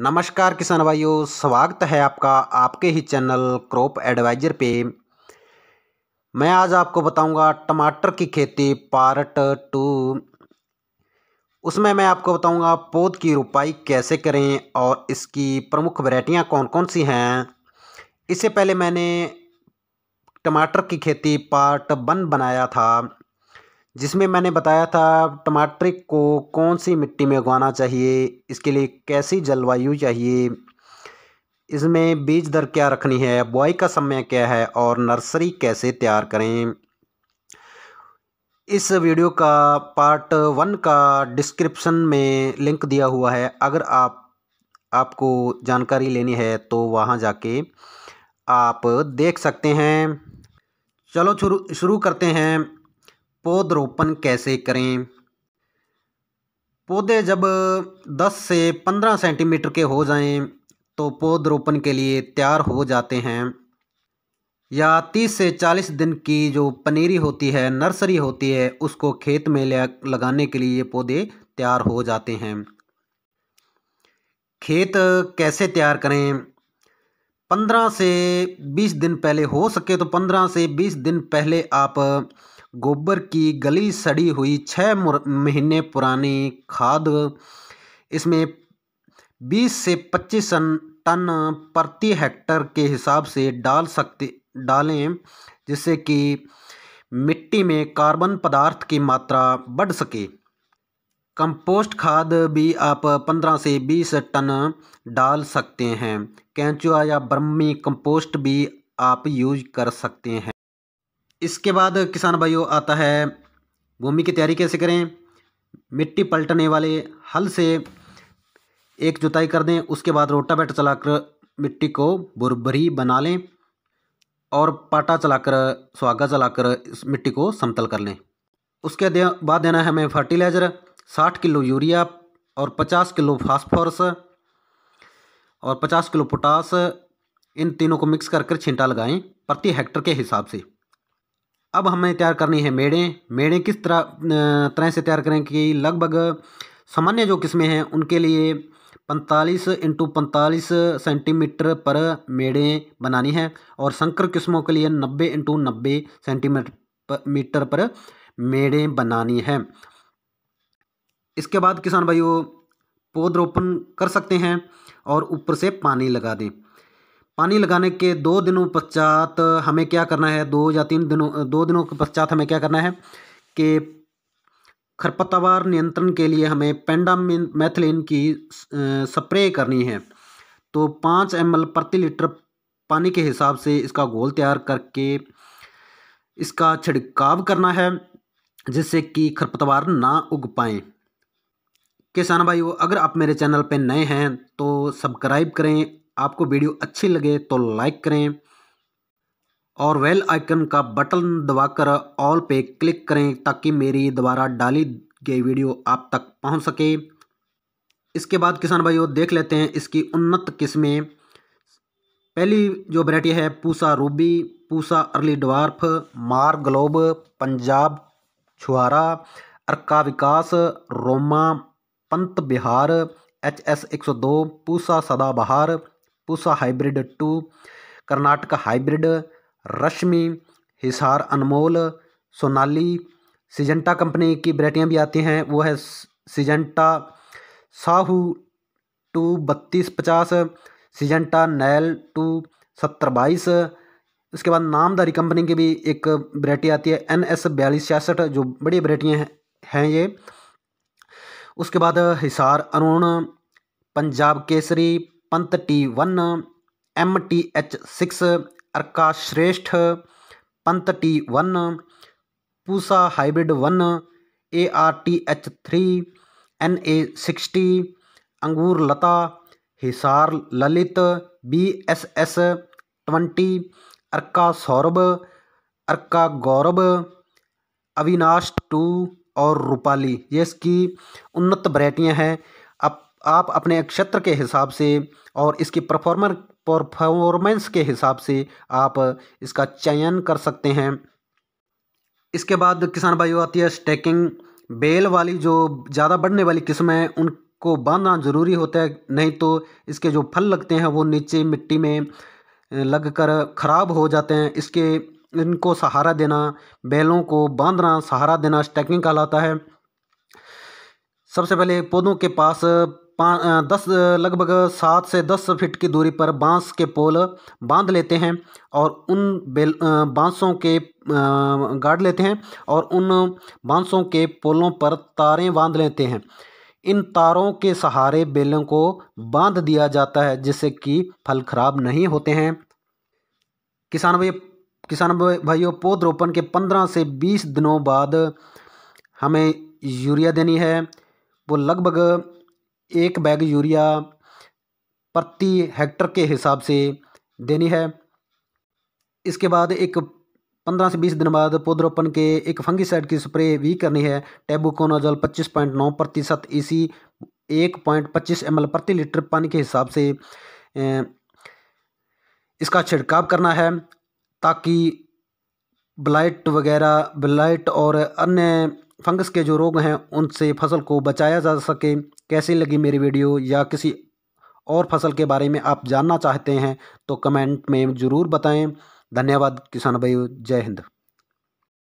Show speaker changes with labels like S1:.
S1: नमस्कार किसान भाइयों स्वागत है आपका आपके ही चैनल क्रॉप एडवाइजर पे मैं आज आपको बताऊंगा टमाटर की खेती पार्ट टू उसमें मैं आपको बताऊंगा पौध की रुपाई कैसे करें और इसकी प्रमुख वैरायटियां कौन कौन सी हैं इससे पहले मैंने टमाटर की खेती पार्ट वन बनाया था जिसमें मैंने बताया था टमाटर को कौन सी मिट्टी में उगाना चाहिए इसके लिए कैसी जलवायु चाहिए इसमें बीज दर क्या रखनी है बुआई का समय क्या है और नर्सरी कैसे तैयार करें इस वीडियो का पार्ट वन का डिस्क्रिप्शन में लिंक दिया हुआ है अगर आप आपको जानकारी लेनी है तो वहाँ जाके आप देख सकते हैं चलो शुरू शुरू करते हैं पौधरोपण कैसे करें पौधे जब 10 से 15 सेंटीमीटर के हो जाएं तो पौधरोपण के लिए तैयार हो जाते हैं या 30 से 40 दिन की जो पनीरी होती है नर्सरी होती है उसको खेत में लगाने के लिए ये पौधे तैयार हो जाते हैं खेत कैसे तैयार करें पंद्रह से बीस दिन पहले हो सके तो पंद्रह से बीस दिन पहले आप गोबर की गली सड़ी हुई छः महीने पुरानी खाद इसमें बीस से पच्चीस टन प्रति हेक्टर के हिसाब से डाल सकते डालें जिससे कि मिट्टी में कार्बन पदार्थ की मात्रा बढ़ सके कंपोस्ट खाद भी आप 15 से 20 टन डाल सकते हैं कैंचुआ या बर्मी कंपोस्ट भी आप यूज कर सकते हैं इसके बाद किसान भाइयों आता है भूमि की तैयारी कैसे करें मिट्टी पलटने वाले हल से एक जुताई कर दें उसके बाद रोटावेटर चलाकर मिट्टी को भुरभरी बना लें और पाटा चलाकर सुहागा चलाकर इस मिट्टी को समतल कर लें उसके बाद देना है हमें फर्टिलाइज़र साठ किलो यूरिया और पचास किलो फास्फोरस और पचास किलो पोटास इन तीनों को मिक्स कर कर छींटा लगाएं प्रति हेक्टर के हिसाब से अब हमें तैयार करनी है मेड़ें मेड़ें किस तरह तरह से तैयार करें कि लगभग सामान्य जो किस्में हैं उनके लिए पैंतालीस इंटू पैंतालीस सेंटीमीटर पर मेड़ें बनानी है और संकर किस्मों के लिए नब्बे इंटू नब्बे सेंटीमीटर मीटर पर मेड़ें बनानी है इसके बाद किसान भाइयों पौधरोपण कर सकते हैं और ऊपर से पानी लगा दें पानी लगाने के दो दिनों पश्चात हमें क्या करना है दो या तीन दिनों दो दिनों के पश्चात हमें क्या करना है कि खरपतवार नियंत्रण के लिए हमें पेंडामिन मैथिलीन की स्प्रे करनी है तो पाँच एम प्रति लीटर पानी के हिसाब से इसका घोल तैयार करके इसका छिड़काव करना है जिससे कि खरपतवार ना उग पाएँ किसान भाई वो अगर आप मेरे चैनल पर नए हैं तो सब्सक्राइब करें आपको वीडियो अच्छी लगे तो लाइक करें और वेल आइकन का बटन दबाकर ऑल पे क्लिक करें ताकि मेरी द्वारा डाली गई वीडियो आप तक पहुंच सके इसके बाद किसान भाइयों देख लेते हैं इसकी उन्नत किस्में पहली जो वरायटी है Pusa Ruby Pusa early dwarf Marglobe Punjab Chhuhara Arka Vikas Roma Pant Bihar H S एक सौ दो Pusa Sadabahar Pusa hybrid two Karnataka hybrid Rashmi Hisar Anmol Sonali Syngenta company की वरायटियाँ भी आती हैं वो है सिजेंटा साहू टू बत्तीस पचास सिजेंटा नैल टू सत्तर बाईस इसके बाद नामदारी कंपनी की भी एक वरायटी आती है एन एस बयालीस छियासठ जो बड़ी वरायटियाँ हैं ये उसके बाद Hisar Arun Punjab Kesari Pant T one M T H six Arka Shreshtha Pant T one Pusa hybrid one A R T H three N A sixty Angurlata Hisar Lalit B S S twenty Arka Saurabh Arka Gaurav Avinash two और रूपाली ये इसकी उन्नत वरायटियाँ हैं अब आप अपने क्षेत्र के हिसाब से और इसकी परफॉर्मर परफॉर्मेंस के हिसाब से आप इसका चयन कर सकते हैं इसके बाद किसान भाइयों आती है स्टैकिंग बेल वाली जो ज़्यादा बढ़ने वाली किस्म है उनको बांधना ज़रूरी होता है नहीं तो इसके जो फल लगते हैं वो नीचे मिट्टी में लग कर ख़राब हो जाते हैं इसके इनको सहारा देना बैलों को बांधना सहारा देना स्टैकिंग कहलाता है सबसे पहले पौधों के पास दस लगभग सात से दस फीट की दूरी पर बांस के पोल बांध लेते हैं और उन बेल बांसों के गाड़ लेते हैं और उन बांसों के पोलों पर तारें बांध लेते हैं इन तारों के सहारे बेलों को बांध दिया जाता है जिससे कि फल खराब नहीं होते हैं किसान भाई किसान भाइयों पौधरोपण के पंद्रह से बीस दिनों बाद हमें यूरिया देनी है वो लगभग एक बैग यूरिया प्रति हेक्टर के हिसाब से देनी है इसके बाद एक पंद्रह से बीस दिन बाद पौधरोपण के एक फंगीसाइड की स्प्रे भी करनी है जल पच्चीस पॉइंट नौ प्रतिशत सी e एक पॉइंट पच्चीस एम प्रति लीटर पानी के हिसाब से इसका छिड़काव करना है ताकि ब्लाइट वगैरह ब्लाइट और अन्य फंगस के जो रोग हैं उनसे फसल को बचाया जा सके कैसी लगी मेरी वीडियो या किसी और फसल के बारे में आप जानना चाहते हैं तो कमेंट में ज़रूर बताएं धन्यवाद किसान भाई जय हिंद